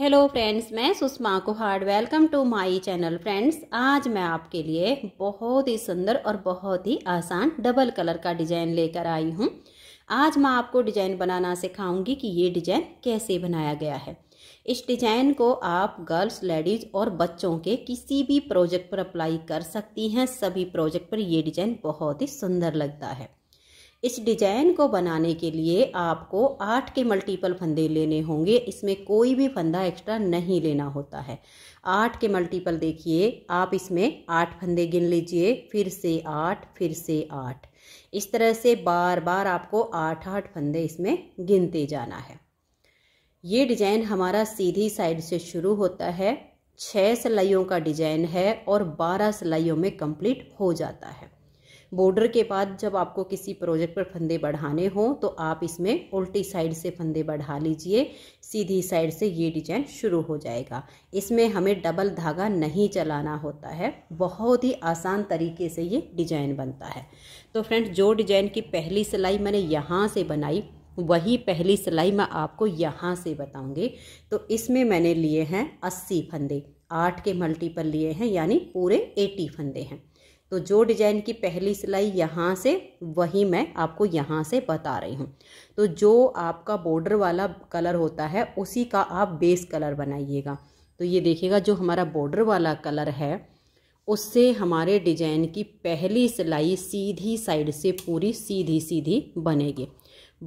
hello friends मैं Sushma Kuhad welcome to my channel friends आज मैं आपके लिए बहुत ही सुंदर और बहुत ही आसान डबल कलर का डिजाइन लेकर आई हूँ आज मैं आपको डिजाइन बनाना सिखाऊंगी कि ये डिजाइन कैसे बनाया गया है इस डिजाइन को आप गर्ल्स लेडीज और बच्चों के किसी भी प्रोजेक्ट पर अप्लाई कर सकती हैं सभी प्रोजेक्ट पर ये डिजाइन बहुत ही सुंदर लगता है इस डिजाइन को बनाने के लिए आपको आठ के मल्टीपल फंदे लेने होंगे इसमें कोई भी फंदा एक्स्ट्रा नहीं लेना होता है आठ के मल्टीपल देखिए आप इसमें आठ फंदे गिन लीजिए फिर से आठ फिर से आठ इस तरह से बार बार आपको आठ आठ फंदे इसमें गिनते जाना है ये डिजाइन हमारा सीधी साइड से शुरू होता है छः सिलाइयों का डिजाइन है और बारह सिलाइयों में कंप्लीट हो जाता है बॉर्डर के बाद जब आपको किसी प्रोजेक्ट पर फंदे बढ़ाने हों तो आप इसमें उल्टी साइड से फंदे बढ़ा लीजिए सीधी साइड से ये डिजाइन शुरू हो जाएगा इसमें हमें डबल धागा नहीं चलाना होता है बहुत ही आसान तरीके से ये डिजाइन बनता है तो फ्रेंड जो डिजाइन की पहली सिलाई मैंने यहाँ से बनाई वही पहली सिलाई मैं आपको यहाँ से बताऊँगी तो इसमें मैंने लिए हैं अस्सी फंदे आठ के मल्टीपल लिए हैं यानी पूरे एटी फंदे हैं तो जो डिजाइन की पहली सिलाई यहाँ से वही मैं आपको यहाँ से बता रही हूँ तो जो आपका बॉर्डर वाला कलर होता है उसी का आप बेस कलर बनाइएगा तो ये देखिएगा जो हमारा बॉर्डर वाला कलर है उससे हमारे डिजाइन की पहली सिलाई सीधी साइड से पूरी सीधी सीधी बनेगी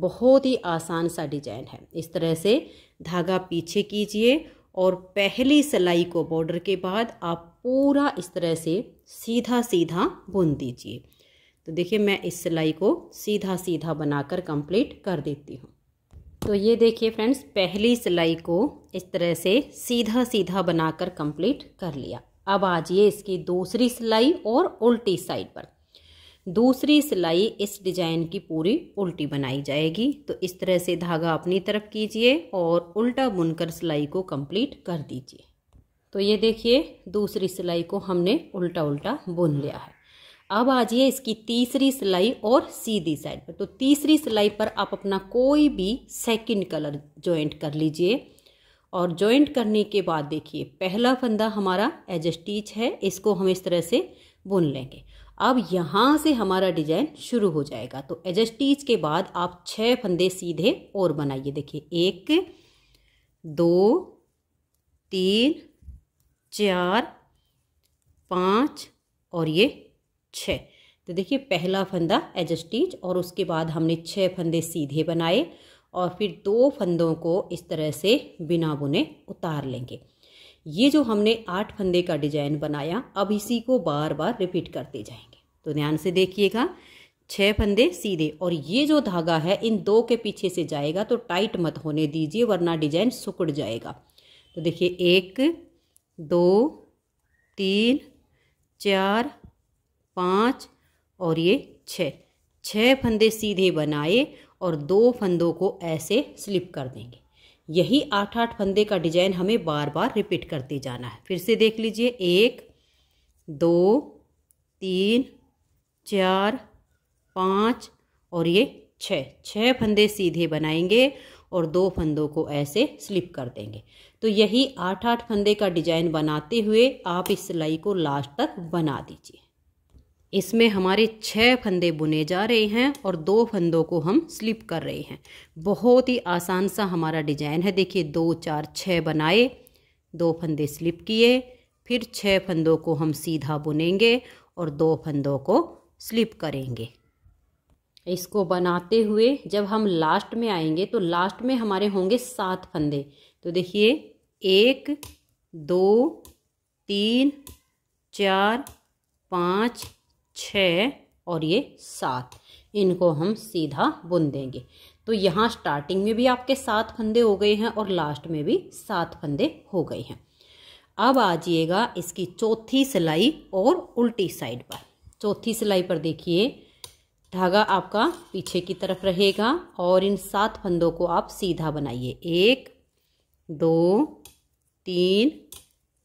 बहुत ही आसान सा डिजाइन है इस तरह से धागा पीछे कीजिए और पहली सिलाई को बॉर्डर के बाद आप पूरा इस तरह से सीधा सीधा बुन दीजिए तो देखिए मैं इस सिलाई को सीधा सीधा बनाकर कंप्लीट कर देती हूँ तो ये देखिए फ्रेंड्स पहली सिलाई को इस तरह से सीधा सीधा बनाकर कंप्लीट कर लिया अब आ जाइए इसकी दूसरी सिलाई और उल्टी साइड पर दूसरी सिलाई इस डिजाइन की पूरी उल्टी बनाई जाएगी तो इस तरह से धागा अपनी तरफ कीजिए और उल्टा बुनकर सिलाई को कंप्लीट कर दीजिए तो ये देखिए दूसरी सिलाई को हमने उल्टा उल्टा बुन लिया है अब आ जाइए इसकी तीसरी सिलाई और सीधी साइड पर तो तीसरी सिलाई पर आप अपना कोई भी सेकंड कलर ज्वाइंट कर लीजिए और ज्वाइंट करने के बाद देखिए पहला फंदा हमारा एज स्टीच है इसको हम इस तरह से बुन लेंगे अब यहाँ से हमारा डिजाइन शुरू हो जाएगा तो एज स्टीच के बाद आप छः फंदे सीधे और बनाइए देखिए एक दो तीन चार पाँच और ये छः तो देखिए पहला फंदा एजस्टीज और उसके बाद हमने छः फंदे सीधे बनाए और फिर दो फंदों को इस तरह से बिना बुने उतार लेंगे ये जो हमने आठ फंदे का डिजाइन बनाया अब इसी को बार बार रिपीट करते जाएंगे तो ध्यान से देखिएगा छः फंदे सीधे और ये जो धागा है इन दो के पीछे से जाएगा तो टाइट मत होने दीजिए वरना डिजाइन सुकड़ जाएगा तो देखिए एक दो तीन चार पाँच और ये छः छः फंदे सीधे बनाए और दो फंदों को ऐसे स्लिप कर देंगे यही आठ आठ फंदे का डिजाइन हमें बार बार रिपीट करते जाना है फिर से देख लीजिए एक दो तीन चार पाँच और ये छः छः फंदे सीधे बनाएंगे और दो फंदों को ऐसे स्लिप कर देंगे तो यही आठ आठ फंदे का डिजाइन बनाते हुए आप इस सिलाई को लास्ट तक बना दीजिए इसमें हमारे छः फंदे बुने जा रहे हैं और दो फंदों को हम स्लिप कर रहे हैं बहुत ही आसान सा हमारा डिजाइन है देखिए दो चार छः बनाए दो फंदे स्लिप किए फिर छः फंदों को हम सीधा बुनेंगे और दो फंदों को स्लिप करेंगे इसको बनाते हुए जब हम लास्ट में आएंगे तो लास्ट में हमारे होंगे सात फंदे तो देखिए एक दो तीन चार पाँच छ और ये सात इनको हम सीधा बुन देंगे तो यहाँ स्टार्टिंग में भी आपके सात फंदे हो गए हैं और लास्ट में भी सात फंदे हो गए हैं अब आ जाइएगा इसकी चौथी सिलाई और उल्टी साइड पर चौथी सिलाई पर देखिए धागा आपका पीछे की तरफ रहेगा और इन सात फंदों को आप सीधा बनाइए एक दो तीन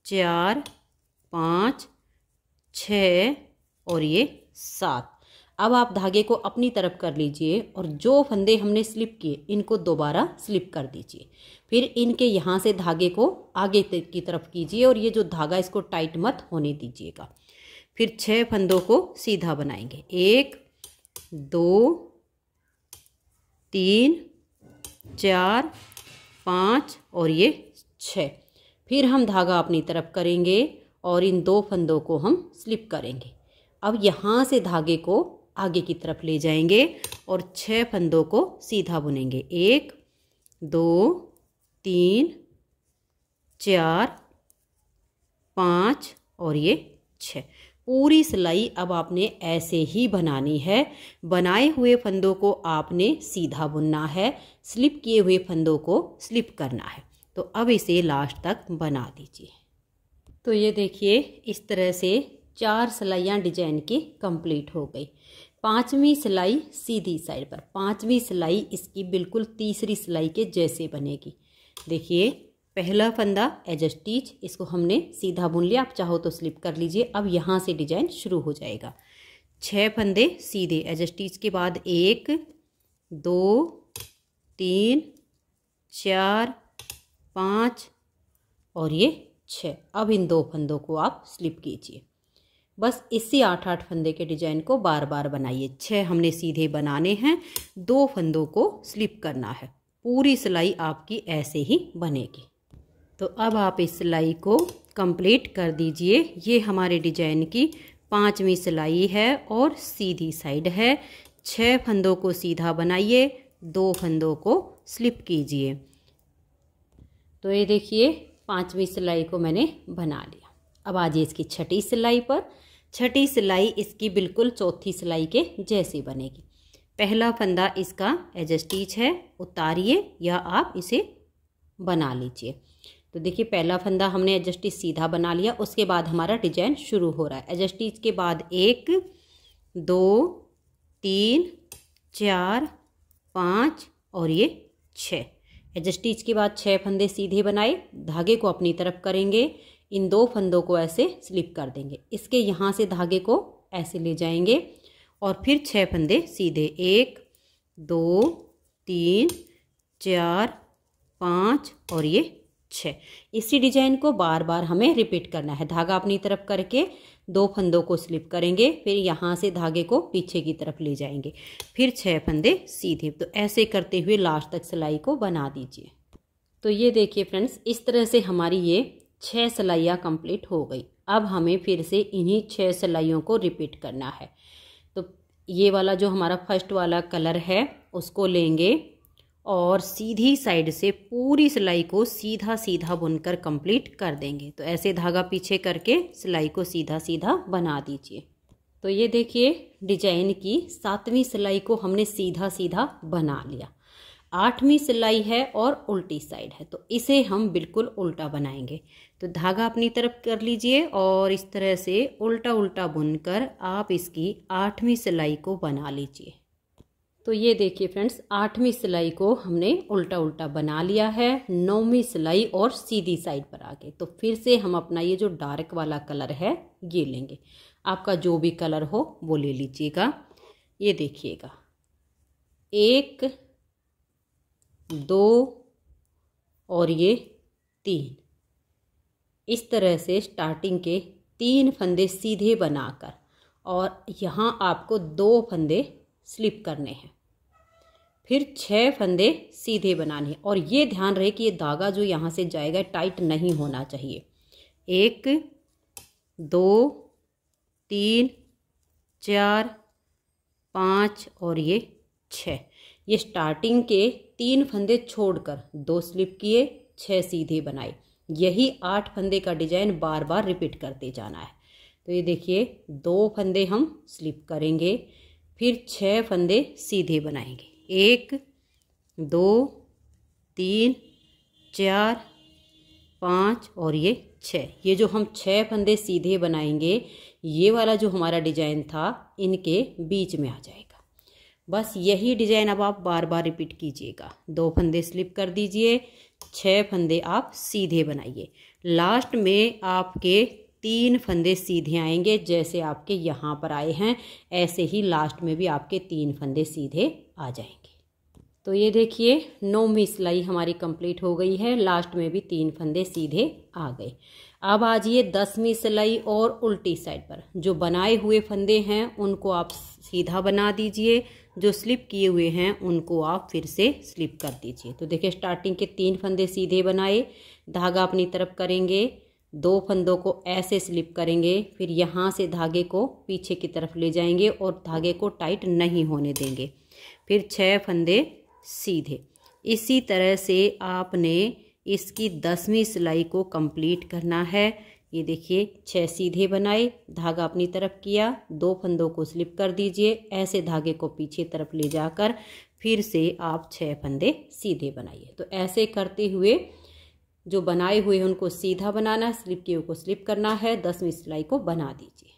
चार पाँच छ और ये सात अब आप धागे को अपनी तरफ कर लीजिए और जो फंदे हमने स्लिप किए इनको दोबारा स्लिप कर दीजिए फिर इनके यहाँ से धागे को आगे की तरफ कीजिए और ये जो धागा इसको टाइट मत होने दीजिएगा फिर छः फंदों को सीधा बनाएंगे एक दो तीन चार पाँच और ये छः फिर हम धागा अपनी तरफ करेंगे और इन दो फंदों को हम स्लिप करेंगे अब यहाँ से धागे को आगे की तरफ ले जाएंगे और छः फंदों को सीधा बुनेंगे एक दो तीन चार पाँच और ये छः पूरी सिलाई अब आपने ऐसे ही बनानी है बनाए हुए फंदों को आपने सीधा बुनना है स्लिप किए हुए फंदों को स्लिप करना है तो अब इसे लास्ट तक बना दीजिए तो ये देखिए इस तरह से चार सिलाइयाँ डिजाइन की कंप्लीट हो गई पांचवी सिलाई सीधी साइड पर पांचवी सिलाई इसकी बिल्कुल तीसरी सिलाई के जैसे बनेगी देखिए पहला फंदा एज अ स्टीच इसको हमने सीधा बुन लिया आप चाहो तो स्लिप कर लीजिए अब यहाँ से डिजाइन शुरू हो जाएगा छः फंदे सीधे एज अ स्टीच के बाद एक दो तीन चार पाँच और ये छः अब इन दो फंदों को आप स्लिप कीजिए बस इसी आठ आठ फंदे के डिजाइन को बार बार बनाइए छः हमने सीधे बनाने हैं दो फंदों को स्लिप करना है पूरी सिलाई आपकी ऐसे ही बनेगी तो अब आप इस सिलाई को कंप्लीट कर दीजिए ये हमारे डिजाइन की पाँचवीं सिलाई है और सीधी साइड है छः फंदों को सीधा बनाइए दो फंदों को स्लिप कीजिए तो ये देखिए पाँचवीं सिलाई को मैंने बना लिया अब आज इसकी छठी सिलाई पर छठी सिलाई इसकी बिल्कुल चौथी सिलाई के जैसी बनेगी पहला फंदा इसका एजस्टिच है उतारिए या आप इसे बना लीजिए तो देखिए पहला फंदा हमने एजस्टी सीधा बना लिया उसके बाद हमारा डिजाइन शुरू हो रहा है एजस्टी के बाद एक दो तीन चार पाँच और ये छः एडजस्टिच के बाद छः फंदे सीधे बनाए धागे को अपनी तरफ करेंगे इन दो फंदों को ऐसे स्लिप कर देंगे इसके यहाँ से धागे को ऐसे ले जाएंगे और फिर छः फंदे सीधे एक दो तीन चार पाँच और ये छः इसी डिजाइन को बार बार हमें रिपीट करना है धागा अपनी तरफ करके दो फंदों को स्लिप करेंगे फिर यहाँ से धागे को पीछे की तरफ ले जाएंगे फिर छः फंदे सीधे तो ऐसे करते हुए लास्ट तक सिलाई को बना दीजिए तो ये देखिए फ्रेंड्स इस तरह से हमारी ये छः सिलाइयाँ कंप्लीट हो गई अब हमें फिर से इन्हीं छः सिलाइयों को रिपीट करना है तो ये वाला जो हमारा फर्स्ट वाला कलर है उसको लेंगे और सीधी साइड से पूरी सिलाई को सीधा सीधा बुनकर कंप्लीट कर देंगे तो ऐसे धागा पीछे करके सिलाई को सीधा सीधा बना दीजिए तो ये देखिए डिजाइन की सातवीं सिलाई को हमने सीधा सीधा बना लिया आठवीं सिलाई है और उल्टी साइड है तो इसे हम बिल्कुल उल्टा बनाएंगे तो धागा अपनी तरफ कर लीजिए और इस तरह से उल्टा उल्टा बुनकर आप इसकी आठवीं सिलाई को बना लीजिए तो ये देखिए फ्रेंड्स आठवीं सिलाई को हमने उल्टा उल्टा बना लिया है नौवीं सिलाई और सीधी साइड पर आगे तो फिर से हम अपना ये जो डार्क वाला कलर है ये लेंगे आपका जो भी कलर हो वो ले लीजिएगा ये देखिएगा एक दो और ये तीन इस तरह से स्टार्टिंग के तीन फंदे सीधे बनाकर और यहाँ आपको दो फंदे स्लिप करने हैं फिर छः फंदे सीधे बनाने और ये ध्यान रहे कि ये धागा जो यहाँ से जाएगा टाइट नहीं होना चाहिए एक दो तीन चार पाँच और ये छः ये स्टार्टिंग के तीन फंदे छोड़कर दो स्लिप किए छः सीधे बनाए यही आठ फंदे का डिजाइन बार बार रिपीट करते जाना है तो ये देखिए दो फंदे हम स्लिप करेंगे फिर छः फंदे सीधे बनाएंगे एक दो तीन चार पाँच और ये छः ये जो हम छः फंदे सीधे बनाएंगे ये वाला जो हमारा डिजाइन था इनके बीच में आ जाएगा बस यही डिजाइन अब आप बार बार रिपीट कीजिएगा दो फंदे स्लिप कर दीजिए छः फंदे आप सीधे बनाइए लास्ट में आपके तीन फंदे सीधे आएंगे जैसे आपके यहाँ पर आए हैं ऐसे ही लास्ट में भी आपके तीन फंदे सीधे आ जाएंगे तो ये देखिए नौवीं सिलाई हमारी कंप्लीट हो गई है लास्ट में भी तीन फंदे सीधे आ गए अब आज ये दसवीं सिलाई और उल्टी साइड पर जो बनाए हुए फंदे हैं उनको आप सीधा बना दीजिए जो स्लिप किए हुए हैं उनको आप फिर से स्लिप कर दीजिए तो देखिए स्टार्टिंग के तीन फंदे सीधे बनाए धागा अपनी तरफ करेंगे दो फंदों को ऐसे स्लिप करेंगे फिर यहाँ से धागे को पीछे की तरफ ले जाएंगे और धागे को टाइट नहीं होने देंगे फिर छः फंदे सीधे इसी तरह से आपने इसकी दसवीं सिलाई को कंप्लीट करना है ये देखिए छः सीधे बनाए धागा अपनी तरफ किया दो फंदों को स्लिप कर दीजिए ऐसे धागे को पीछे तरफ ले जाकर फिर से आप छः फंदे सीधे बनाइए तो ऐसे करते हुए जो बनाए हुए हैं उनको सीधा बनाना स्लिप किए को स्लिप करना है दसवीं सिलाई को बना दीजिए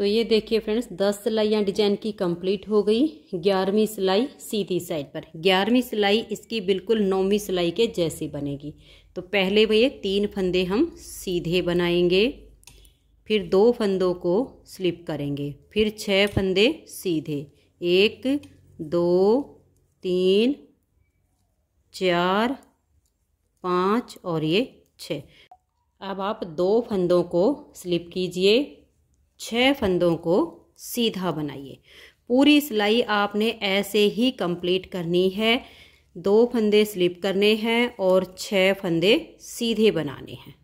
तो ये देखिए फ्रेंड्स दस सिलाइयाँ डिजाइन की कंप्लीट हो गई ग्यारहवीं सिलाई सीधी साइड पर ग्यारहवीं सिलाई इसकी बिल्कुल नौवीं सिलाई के जैसी बनेगी तो पहले वे तीन फंदे हम सीधे बनाएंगे फिर दो फंदों को स्लिप करेंगे फिर छः फंदे सीधे एक दो तीन चार पाँच और ये छः अब आप दो फंदों को स्लिप कीजिए छः फंदों को सीधा बनाइए पूरी सिलाई आपने ऐसे ही कंप्लीट करनी है दो फंदे स्लिप करने हैं और छः फंदे सीधे बनाने हैं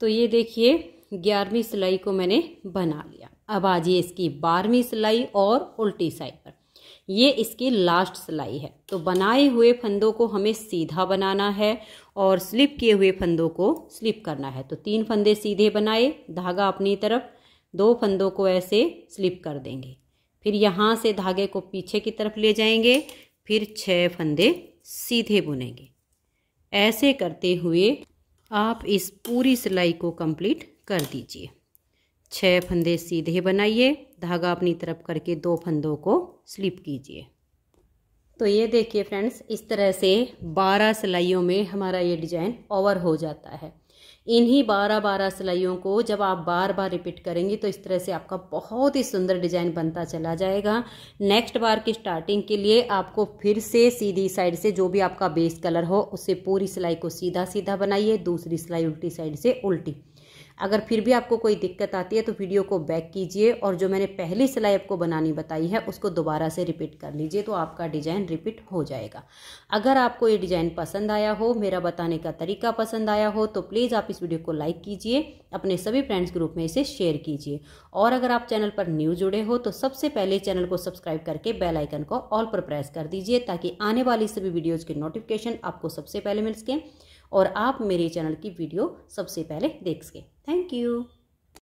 तो ये देखिए ग्यारहवीं सिलाई को मैंने बना लिया अब आ जाइए इसकी बारहवीं सिलाई और उल्टी साइड पर ये इसकी लास्ट सिलाई है तो बनाए हुए फंदों को हमें सीधा बनाना है और स्लिप किए हुए फंदों को स्लिप करना है तो तीन फंदे सीधे बनाए धागा अपनी तरफ दो फंदों को ऐसे स्लिप कर देंगे फिर यहाँ से धागे को पीछे की तरफ ले जाएंगे फिर छः फंदे सीधे बुनेंगे ऐसे करते हुए आप इस पूरी सिलाई को कंप्लीट कर दीजिए छः फंदे सीधे बनाइए धागा अपनी तरफ करके दो फंदों को स्लिप कीजिए तो ये देखिए फ्रेंड्स इस तरह से 12 सिलाइयों में हमारा ये डिजाइन ओवर हो जाता है इन्हीं 12 12 सिलाइयों को जब आप बार बार रिपीट करेंगे तो इस तरह से आपका बहुत ही सुंदर डिजाइन बनता चला जाएगा नेक्स्ट बार की स्टार्टिंग के लिए आपको फिर से सीधी साइड से जो भी आपका बेस कलर हो उससे पूरी सिलाई को सीधा सीधा बनाइए दूसरी सिलाई उल्टी साइड से उल्टी अगर फिर भी आपको कोई दिक्कत आती है तो वीडियो को बैक कीजिए और जो मैंने पहली सिलाई आपको बनानी बताई है उसको दोबारा से रिपीट कर लीजिए तो आपका डिज़ाइन रिपीट हो जाएगा अगर आपको ये डिज़ाइन पसंद आया हो मेरा बताने का तरीका पसंद आया हो तो प्लीज़ आप इस वीडियो को लाइक कीजिए अपने सभी फ्रेंड्स ग्रुप में इसे शेयर कीजिए और अगर आप चैनल पर न्यू जुड़े हो तो सबसे पहले चैनल को सब्सक्राइब करके बेल आइकन को ऑल पर प्रेस कर दीजिए ताकि आने वाली सभी वीडियोज़ की नोटिफिकेशन आपको सबसे पहले मिल सके और आप मेरे चैनल की वीडियो सबसे पहले देख सकें थैंक यू